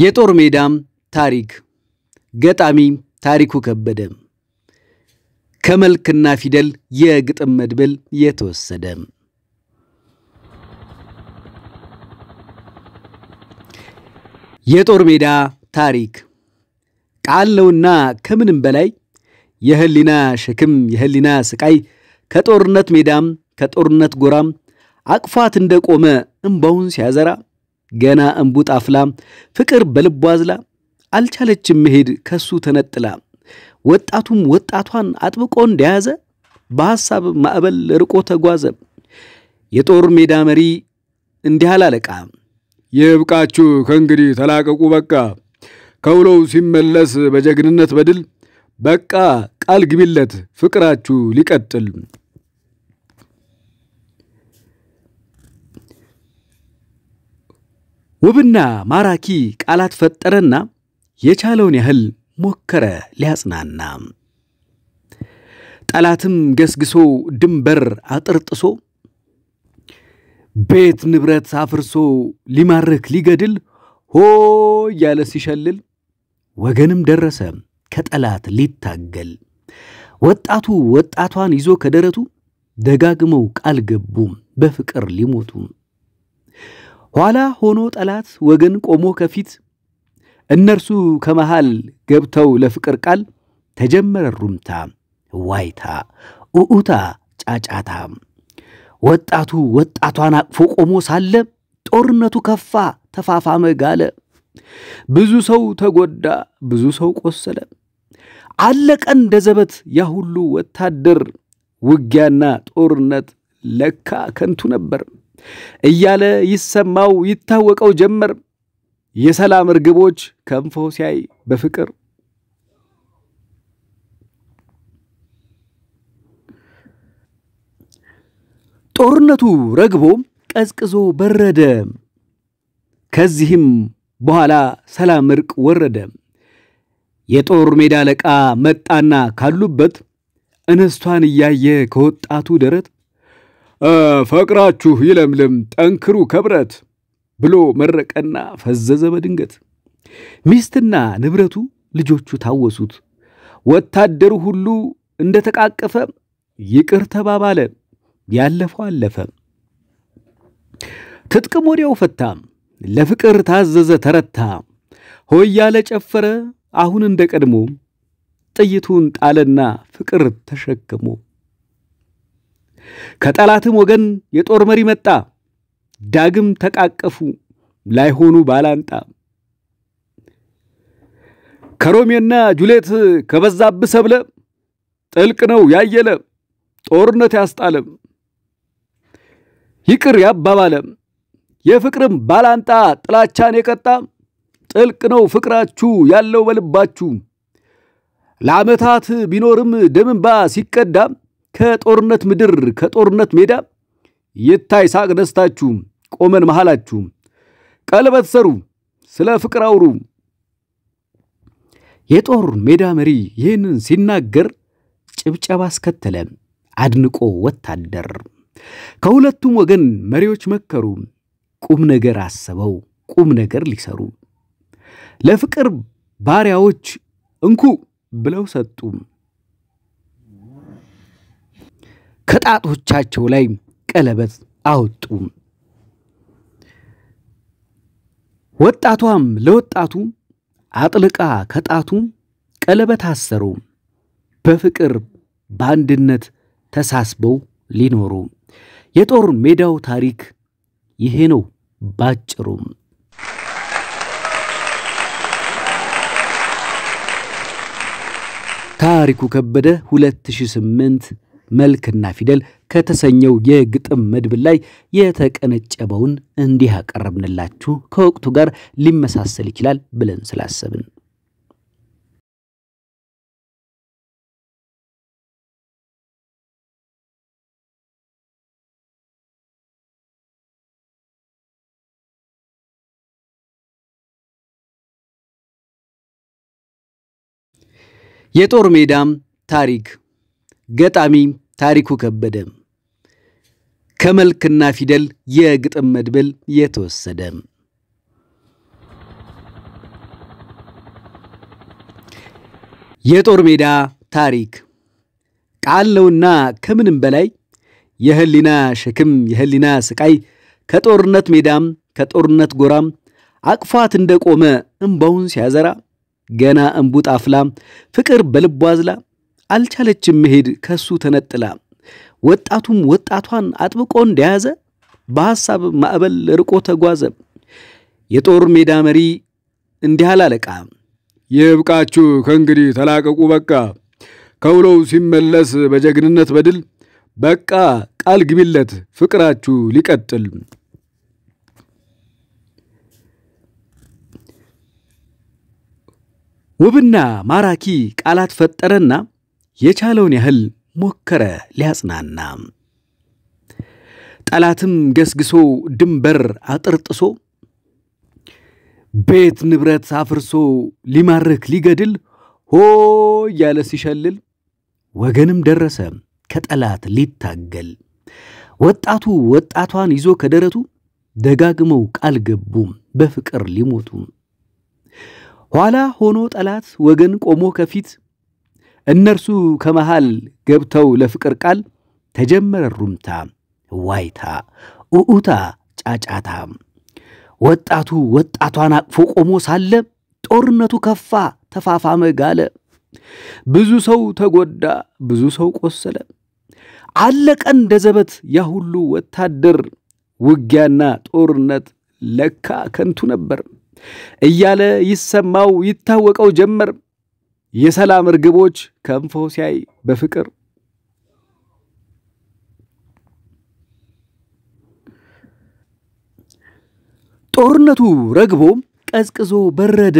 የጦር ሜዳም ታሪክ ገጣሚ ታሪኩ ከበደ ከመልክና ፊደል የግጥም መድብል የተወሰደ። የጦር ሜዳ ታሪክ ቃለውና ከምንም በላይ የህሊና ሸክም የህሊና ስቃይ ከጦርነት ሜዳም ከጦርነት ጎራም አቅፋት እንደቆመ እምባውን ሲያዘራ ገና እንቡጥ አፍላ ፍቅር በልቧ አዝላ አልቻለችም መሄድ ከሱ ተነጥላ ወጣቱም ወጣቷን አጥብቆ እንደያዘ በሐሳብ ማዕበል ርቆ ተጓዘ። የጦር ሜዳ መሪ እንዲህ አላለቃ ይብቃችሁ ከእንግዲህ ተላቀቁ በቃ፣ ከውሎው ሲመለስ በጀግንነት በድል በቃ ቃል ግቢለት ፍቅራችሁ ሊቀጥል ውብና ማራኪ ቃላት ፈጠረና የቻለውን ያህል ሞከረ ሊያጽናና። ጠላትም ገስግሶ ድንበር አጥርጥሶ ቤት ንብረት አፍርሶ ሊማርክ ሊገድል ሆ እያለ ሲሸልል ወገንም ደረሰ ከጠላት ሊታገል ወጣቱ ወጣቷን ይዞ ከደረቱ ደጋግመው ቃል ገቡ በፍቅር ሊሞቱ ኋላ ሆኖ ጠላት ወገን ቆሞ ከፊት እነርሱ ከመሃል ገብተው ለፍቅር ቃል ተጀመረ ሩምታ፣ ዋይታ፣ ኡኡታ፣ ጫጫታ። ወጣቱ ወጣቷን አቅፎ ቆሞ ሳለ ጦርነቱ ከፋ፣ ተፋፋመ፣ ጋለ። ብዙ ሰው ተጎዳ፣ ብዙ ሰው ቆሰለ። አለቀ እንደ ዘበት ያሁሉ ወታደር። ውጊያና ጦርነት ለካ ከንቱ ነበር። እያለ ይሰማው ይታወቀው ጀመር። የሰላም እርግቦች ከንፎ ሲያይ በፍቅር ጦርነቱ ረግቦ ቀዝቅዞ በረደ። ከዚህም በኋላ ሰላም እርቅ ወረደ። የጦር ሜዳ አለቃ መጣና ካሉበት እንስቷን እያየ ከወጣቱ ደረት ፈቅራችሁ ይለምልም ጠንክሩ ከብረት ብሎ መረቀና ፈዘዘ በድንገት። ሚስትና ንብረቱ ልጆቹ ታወሱት። ወታደሩ ሁሉ እንደተቃቀፈ ይቅር ተባባለ። ያለፈው አለፈ። ትጥቅም ወዲያው ፈታ፣ ለፍቅር ታዘዘ ተረታ። ሆያለ ጨፈረ አሁን እንደ ቀድሞ ጥይቱን ጣለና ፍቅር ተሸክሞ ከጠላትም ወገን የጦር መሪ መጣ። ዳግም ተቃቀፉ ላይሆኑ ባላንጣ ከሮሜና ጁሌት ከበዛብ ሰብለ ጥልቅ ነው ያየለ ጦርነት ያስጣለም ይቅር ያባባለ የፍቅርም ባላንጣ ጥላቻን የቀጣ ጥልቅ ነው ፍቅራችሁ ያለው በልባችሁ ለዓመታት ቢኖርም ደምንባ ሲቀዳም ከጦርነት ምድር ከጦርነት ሜዳ ይታይ ሳቅ ደስታችሁ፣ ቆመን መሃላችሁ። ቀለበት ሰሩ፣ ስለ ፍቅር አውሩ። የጦር ሜዳ መሪ ይህንን ሲናገር ጭብጨባ አስከተለ አድንቆ ወታደር። ከሁለቱም ወገን መሪዎች መከሩ፣ ቁም ነገር አሰበው ቁም ነገር ሊሰሩ ለፍቅር ባሪያዎች እንኩ ብለው ሰጡ። ከጣቶቻቸው ላይ ቀለበት አወጡ። ወጣቷም ለወጣቱ አጥልቃ ከጣቱ ቀለበት አሰሩ። በፍቅር በአንድነት ተሳስበው ሊኖሩ የጦር ሜዳው ታሪክ ይሄ ነው ባጭሩ። ታሪኩ ከበደ 2008 መልክና ፊደል ከተሰኘው የግጥም መድብል ላይ የተቀነጨበውን እንዲህ አቀረብንላችሁ ከወቅቱ ጋር ሊመሳሰል ይችላል ብለን ስላሰብን። የጦር ሜዳም ታሪክ ገጣሚ ታሪኩ ከበደ ከመልክና ፊደል የግጥም መድብል የተወሰደ። የጦር ሜዳ ታሪክ ቃል ነውና ከምንም በላይ የህሊና ሸክም የህሊና ስቃይ ከጦርነት ሜዳም ከጦርነት ጎራም አቅፏት እንደቆመ እምባውን ሲያዘራ ገና እምቡጥ አፍላ ፍቅር በልቧ አዝላ አልቻለችም መሄድ ከሱ ተነጥላ። ወጣቱም ወጣቷን አጥብቆ እንደያዘ በሐሳብ ማዕበል ርቆ ተጓዘ። የጦር ሜዳ መሪ እንዲህ አላለቃ፣ ይብቃችሁ ከእንግዲህ ተላቀቁ በቃ፣ ከውለው ሲመለስ በጀግንነት በድል በቃ፣ ቃል ግቢለት ፍቅራችሁ ሊቀጥል። ውብና ማራኪ ቃላት ፈጠረና የቻለውን ያህል ሞከረ ሊያጽናና። ጠላትም ገስግሶ ድንበር አጥርጥሶ ቤት ንብረት አፍርሶ ሊማርክ ሊገድል ሆ እያለ ሲሸልል ወገንም ደረሰ ከጠላት ሊታገል ወጣቱ ወጣቷን ይዞ ከደረቱ ደጋግመው ቃል ገቡ በፍቅር ሊሞቱ ኋላ ሆኖ ጠላት ወገን ቆሞ ከፊት እነርሱ ከመሃል ገብተው ለፍቅር ቃል ተጀመረ ሩምታ፣ ዋይታ፣ ኡኡታ፣ ጫጫታ። ወጣቱ ወጣቷን አቅፎ ቆሞ ሳለ ጦርነቱ ከፋ፣ ተፋፋመ፣ ጋለ። ብዙ ሰው ተጎዳ፣ ብዙ ሰው ቆሰለ። አለቀ እንደ ዘበት ያ ሁሉ ወታደር። ውጊያና ጦርነት ለካ ከንቱ ነበር እያለ ይሰማው ይታወቀው ጀመር። የሰላም እርግቦች ከንፎ ሲያይ በፍቅር ጦርነቱ ረግቦ ቀዝቅዞ በረደ።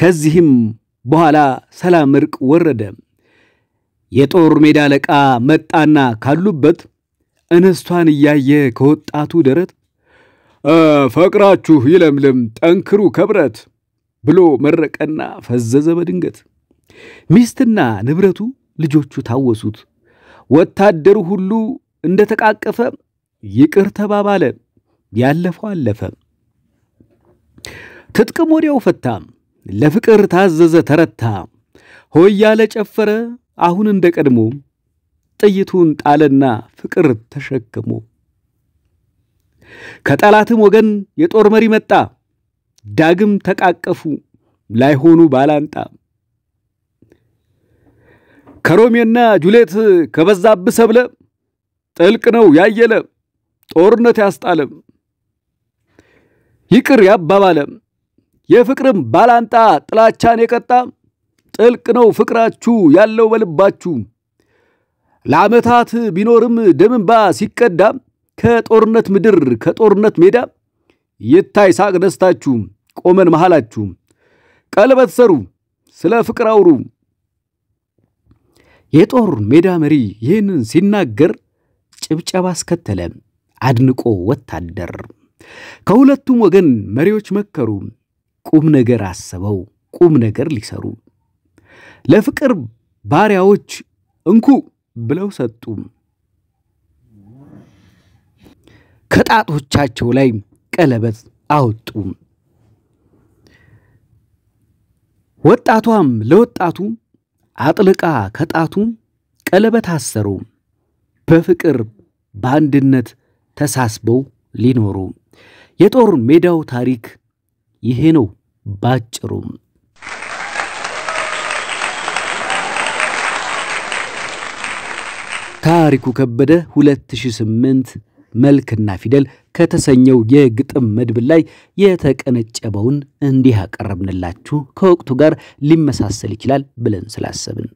ከዚህም በኋላ ሰላም እርቅ ወረደ። የጦር ሜዳ አለቃ መጣና ካሉበት እንስቷን እያየ ከወጣቱ ደረት ፈቅራችሁ ይለምልም ጠንክሩ ከብረት ብሎ መረቀና ፈዘዘ በድንገት። ሚስትና ንብረቱ ልጆቹ ታወሱት። ወታደሩ ሁሉ እንደተቃቀፈ ይቅር ተባባለ። ያለፈው አለፈ። ትጥቅም ወዲያው ፈታ፣ ለፍቅር ታዘዘ ተረታ። ሆይ ያለ ጨፈረ አሁን እንደ ቀድሞ ጥይቱን ጣለና ፍቅር ተሸክሞ ከጠላትም ወገን የጦር መሪ መጣ። ዳግም ተቃቀፉ ላይሆኑ ባላንጣ ከሮሜና ጁሌት ከበዛብ ሰብለ ጥልቅ ነው ያየለ ጦርነት ያስጣለም ይቅር ያባባለ የፍቅርም ባላንጣ ጥላቻን የቀጣ ጥልቅ ነው ፍቅራችሁ ያለው በልባችሁ ለዓመታት ቢኖርም ደምንባ ሲቀዳ ከጦርነት ምድር ከጦርነት ሜዳ ይታይ ሳቅ ደስታችሁም ቆመን መሃላችሁ ቀለበት ሰሩ፣ ስለ ፍቅር አውሩ። የጦር ሜዳ መሪ ይህንን ሲናገር ጭብጨባ አስከተለ። አድንቆ ወታደር ከሁለቱም ወገን መሪዎች መከሩ። ቁም ነገር አስበው ቁም ነገር ሊሰሩ ለፍቅር ባሪያዎች እንኩ ብለው ሰጡ። ከጣቶቻቸው ላይ ቀለበት አወጡም። ወጣቷም ለወጣቱ አጥልቃ ከጣቱ ቀለበት አሰሩ በፍቅር በአንድነት ተሳስበው ሊኖሩ። የጦር ሜዳው ታሪክ ይሄ ነው ባጭሩ። ታሪኩ ከበደ 2008 መልክና ፊደል ከተሰኘው የግጥም መድብል ላይ የተቀነጨበውን እንዲህ አቀረብንላችሁ። ከወቅቱ ጋር ሊመሳሰል ይችላል ብለን ስላሰብን